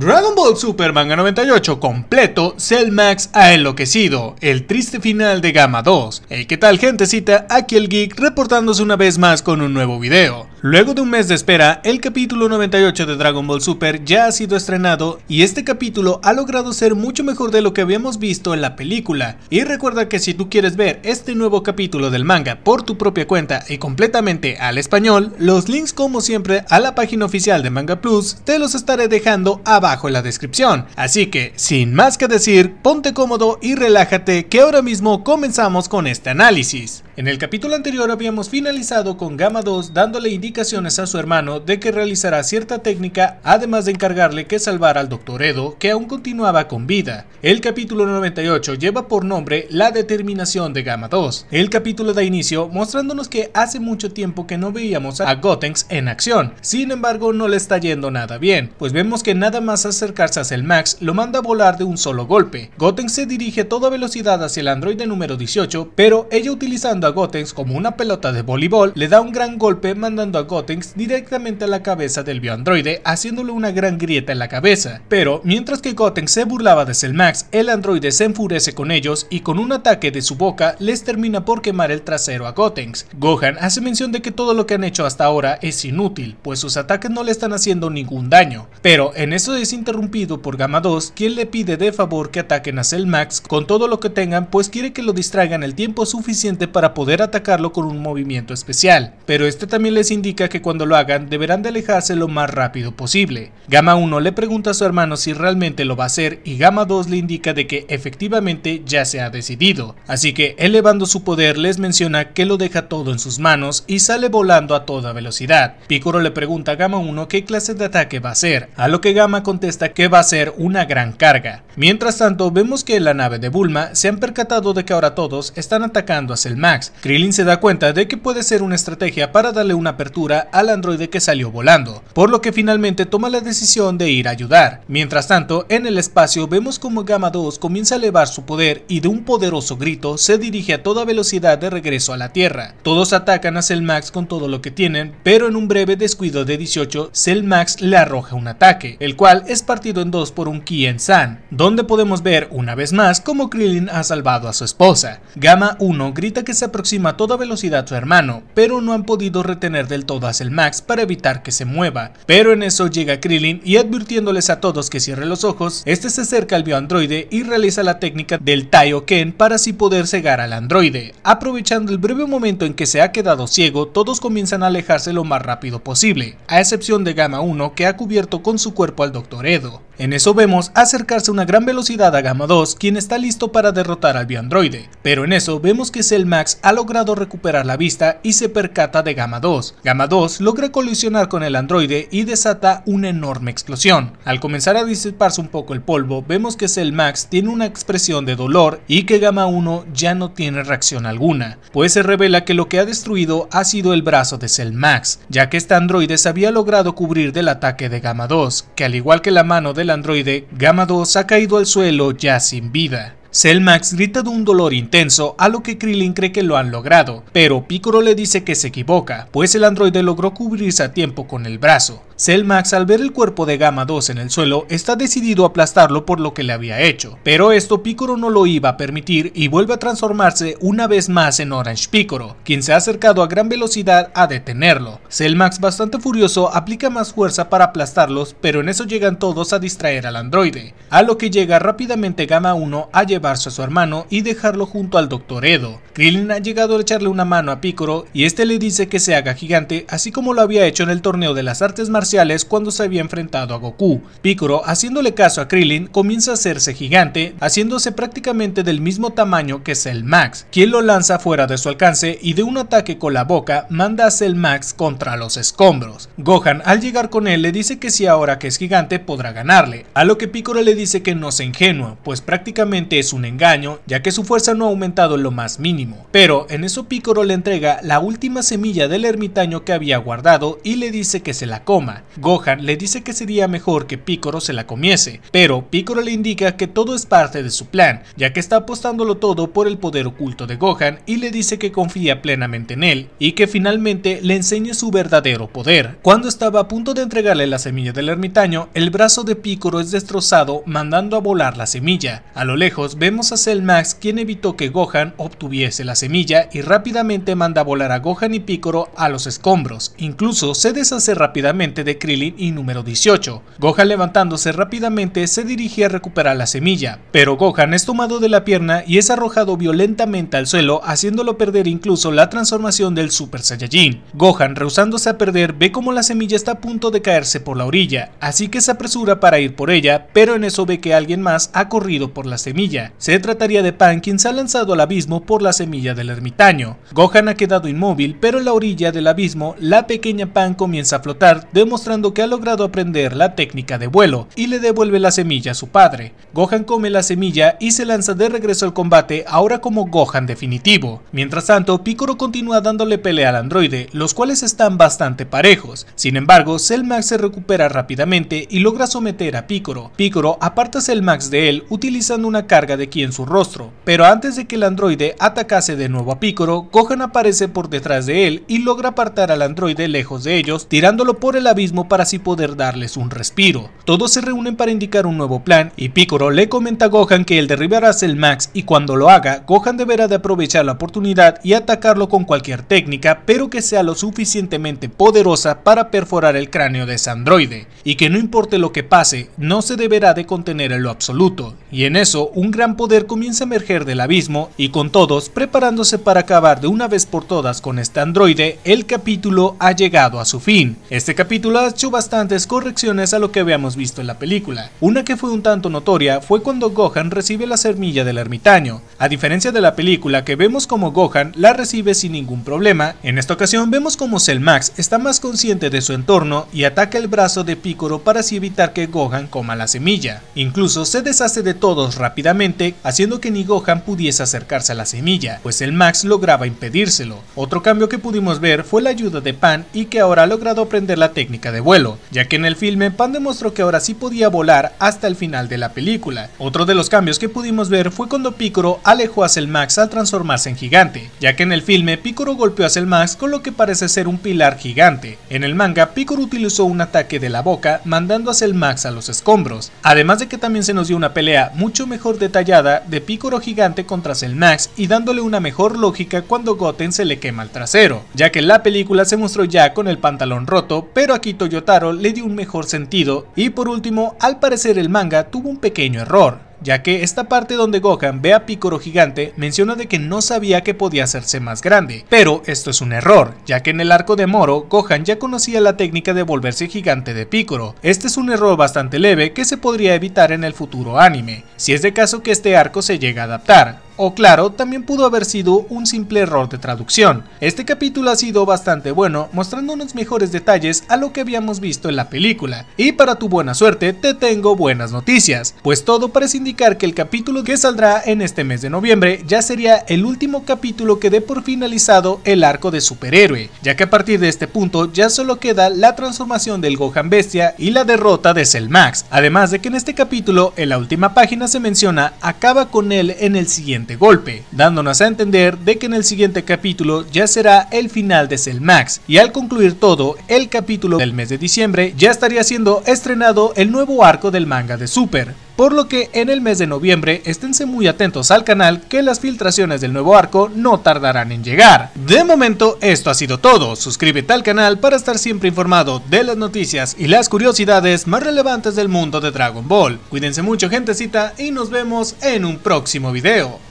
Dragon Ball Super Manga 98 completo, Cell Max ha enloquecido, el triste final de Gama 2. Hey, ¿qué tal gente? Cita aquí el Geek reportándose una vez más con un nuevo video. Luego de un mes de espera, el capítulo 98 de Dragon Ball Super ya ha sido estrenado y este capítulo ha logrado ser mucho mejor de lo que habíamos visto en la película. Y recuerda que si tú quieres ver este nuevo capítulo del manga por tu propia cuenta y completamente al español, los links como siempre a la página oficial de Manga Plus te los estaré dejando abajo en la descripción. Así que, sin más que decir, ponte cómodo y relájate que ahora mismo comenzamos con este análisis. En el capítulo anterior habíamos finalizado con Gamma 2 dándole indicaciones a su hermano de que realizará cierta técnica además de encargarle que salvara al Dr. Edo que aún continuaba con vida. El capítulo 98 lleva por nombre la determinación de Gamma 2. El capítulo da inicio mostrándonos que hace mucho tiempo que no veíamos a Gotenks en acción, sin embargo no le está yendo nada bien, pues vemos que nada más acercarse hacia el Max lo manda a volar de un solo golpe. Gotenks se dirige a toda velocidad hacia el androide número 18, pero ella utilizando a Gotenks como una pelota de voleibol, le da un gran golpe mandando a Gotenks directamente a la cabeza del bioandroide, haciéndole una gran grieta en la cabeza. Pero, mientras que Gotenks se burlaba de Max, el androide se enfurece con ellos y con un ataque de su boca les termina por quemar el trasero a Gotenks. Gohan hace mención de que todo lo que han hecho hasta ahora es inútil, pues sus ataques no le están haciendo ningún daño. Pero en eso es interrumpido por Gamma 2, quien le pide de favor que ataquen a Max con todo lo que tengan, pues quiere que lo distraigan el tiempo suficiente para poder atacarlo con un movimiento especial, pero este también les indica que cuando lo hagan deberán de alejarse lo más rápido posible. Gama 1 le pregunta a su hermano si realmente lo va a hacer y Gama 2 le indica de que efectivamente ya se ha decidido, así que elevando su poder les menciona que lo deja todo en sus manos y sale volando a toda velocidad. Picoro le pregunta a Gama 1 qué clase de ataque va a ser, a lo que Gama contesta que va a ser una gran carga. Mientras tanto vemos que en la nave de Bulma se han percatado de que ahora todos están atacando a el Max, Krillin se da cuenta de que puede ser una estrategia para darle una apertura al androide que salió volando, por lo que finalmente toma la decisión de ir a ayudar. Mientras tanto, en el espacio vemos como Gamma 2 comienza a elevar su poder y de un poderoso grito se dirige a toda velocidad de regreso a la Tierra. Todos atacan a Cell Max con todo lo que tienen, pero en un breve descuido de 18, Cell Max le arroja un ataque, el cual es partido en dos por un en San, donde podemos ver una vez más cómo Krillin ha salvado a su esposa. Gamma 1 grita que se aproxima a toda velocidad a su hermano, pero no han podido retener del todo a Max para evitar que se mueva. Pero en eso llega Krillin y advirtiéndoles a todos que cierre los ojos, este se acerca al bioandroide y realiza la técnica del Taioken para así poder cegar al androide. Aprovechando el breve momento en que se ha quedado ciego, todos comienzan a alejarse lo más rápido posible, a excepción de Gamma 1 que ha cubierto con su cuerpo al Dr. Edo. En eso vemos acercarse a una gran velocidad a Gamma 2, quien está listo para derrotar al bioandroide, pero en eso vemos que Cell Max ha logrado recuperar la vista y se percata de Gamma 2. Gamma 2 logra colisionar con el androide y desata una enorme explosión. Al comenzar a disiparse un poco el polvo, vemos que Cell Max tiene una expresión de dolor y que Gamma 1 ya no tiene reacción alguna, pues se revela que lo que ha destruido ha sido el brazo de Cell Max, ya que este androide se había logrado cubrir del ataque de Gamma 2, que al igual que la mano del el androide, 2 ha caído al suelo ya sin vida. Selmax grita de un dolor intenso, a lo que Krillin cree que lo han logrado, pero Piccolo le dice que se equivoca, pues el androide logró cubrirse a tiempo con el brazo. Selmax al ver el cuerpo de Gamma 2 en el suelo está decidido a aplastarlo por lo que le había hecho, pero esto Picoro no lo iba a permitir y vuelve a transformarse una vez más en Orange Picoro, quien se ha acercado a gran velocidad a detenerlo. Selmax bastante furioso aplica más fuerza para aplastarlos, pero en eso llegan todos a distraer al androide, a lo que llega rápidamente Gamma 1 a llevarse a su hermano y dejarlo junto al Doctor Edo. Krillin ha llegado a echarle una mano a Picoro y este le dice que se haga gigante así como lo había hecho en el torneo de las artes marciales cuando se había enfrentado a Goku. Picoro haciéndole caso a Krillin, comienza a hacerse gigante, haciéndose prácticamente del mismo tamaño que Cell Max, quien lo lanza fuera de su alcance y de un ataque con la boca manda a Cell Max contra los escombros. Gohan al llegar con él le dice que si ahora que es gigante podrá ganarle, a lo que Picoro le dice que no se ingenua, pues prácticamente es un engaño, ya que su fuerza no ha aumentado en lo más mínimo. Pero en eso Picoro le entrega la última semilla del ermitaño que había guardado y le dice que se la coma, Gohan le dice que sería mejor que Piccolo se la comiese, pero Piccolo le indica que todo es parte de su plan, ya que está apostándolo todo por el poder oculto de Gohan y le dice que confía plenamente en él y que finalmente le enseñe su verdadero poder. Cuando estaba a punto de entregarle la semilla del ermitaño, el brazo de Piccolo es destrozado mandando a volar la semilla. A lo lejos vemos a Cell Max quien evitó que Gohan obtuviese la semilla y rápidamente manda a volar a Gohan y Piccolo a los escombros. Incluso se deshace rápidamente de Krillin y número 18. Gohan levantándose rápidamente se dirige a recuperar la semilla, pero Gohan es tomado de la pierna y es arrojado violentamente al suelo haciéndolo perder incluso la transformación del Super Saiyajin. Gohan rehusándose a perder ve como la semilla está a punto de caerse por la orilla, así que se apresura para ir por ella, pero en eso ve que alguien más ha corrido por la semilla. Se trataría de Pan quien se ha lanzado al abismo por la semilla del ermitaño. Gohan ha quedado inmóvil, pero en la orilla del abismo la pequeña Pan comienza a flotar, demostrando mostrando que ha logrado aprender la técnica de vuelo y le devuelve la semilla a su padre. Gohan come la semilla y se lanza de regreso al combate ahora como Gohan definitivo. Mientras tanto, Piccolo continúa dándole pelea al androide, los cuales están bastante parejos. Sin embargo, Cell Max se recupera rápidamente y logra someter a Piccolo. Piccolo aparta a Cell Max de él utilizando una carga de ki en su rostro, pero antes de que el androide atacase de nuevo a Piccolo, Gohan aparece por detrás de él y logra apartar al androide lejos de ellos, tirándolo por el abismo para así poder darles un respiro. Todos se reúnen para indicar un nuevo plan y Piccolo le comenta a Gohan que él derribará a el Max y cuando lo haga, Gohan deberá de aprovechar la oportunidad y atacarlo con cualquier técnica, pero que sea lo suficientemente poderosa para perforar el cráneo de ese androide, y que no importe lo que pase, no se deberá de contener en lo absoluto, y en eso un gran poder comienza a emerger del abismo y con todos preparándose para acabar de una vez por todas con este androide, el capítulo ha llegado a su fin. Este capítulo capítulo ha hecho bastantes correcciones a lo que habíamos visto en la película. Una que fue un tanto notoria fue cuando Gohan recibe la semilla del ermitaño. A diferencia de la película que vemos como Gohan la recibe sin ningún problema, en esta ocasión vemos como Cell Max está más consciente de su entorno y ataca el brazo de Piccolo para así evitar que Gohan coma la semilla. Incluso se deshace de todos rápidamente, haciendo que ni Gohan pudiese acercarse a la semilla, pues el Max lograba impedírselo. Otro cambio que pudimos ver fue la ayuda de Pan y que ahora ha logrado aprender la técnica de vuelo, ya que en el filme Pan demostró que ahora sí podía volar hasta el final de la película. Otro de los cambios que pudimos ver fue cuando Piccolo alejó a Max al transformarse en gigante, ya que en el filme Piccolo golpeó a Max con lo que parece ser un pilar gigante. En el manga, Piccolo utilizó un ataque de la boca mandando a Max a los escombros, además de que también se nos dio una pelea mucho mejor detallada de Piccolo gigante contra Max y dándole una mejor lógica cuando Goten se le quema el trasero, ya que en la película se mostró ya con el pantalón roto, pero aquí Toyotaro Yotaro le dio un mejor sentido. Y por último, al parecer el manga tuvo un pequeño error, ya que esta parte donde Gohan ve a Picoro gigante menciona de que no sabía que podía hacerse más grande, pero esto es un error, ya que en el arco de Moro, Gohan ya conocía la técnica de volverse gigante de Picoro. Este es un error bastante leve que se podría evitar en el futuro anime, si es de caso que este arco se llegue a adaptar, o claro, también pudo haber sido un simple error de traducción. Este capítulo ha sido bastante bueno, mostrando unos mejores detalles a lo que habíamos visto en la película. Y para tu buena suerte, te tengo buenas noticias, pues todo parece indicar que el capítulo que saldrá en este mes de noviembre ya sería el último capítulo que dé por finalizado el arco de superhéroe, ya que a partir de este punto ya solo queda la transformación del Gohan Bestia y la derrota de Cell Max, además de que en este capítulo, en la última página se menciona, acaba con él en el siguiente golpe, dándonos a entender de que en el siguiente capítulo ya será el final de Cell Max, y al concluir todo, el capítulo del mes de diciembre ya estaría siendo estrenado el nuevo arco del manga de Super, por lo que en el mes de noviembre esténse muy atentos al canal que las filtraciones del nuevo arco no tardarán en llegar. De momento esto ha sido todo, suscríbete al canal para estar siempre informado de las noticias y las curiosidades más relevantes del mundo de Dragon Ball. Cuídense mucho gentecita y nos vemos en un próximo video.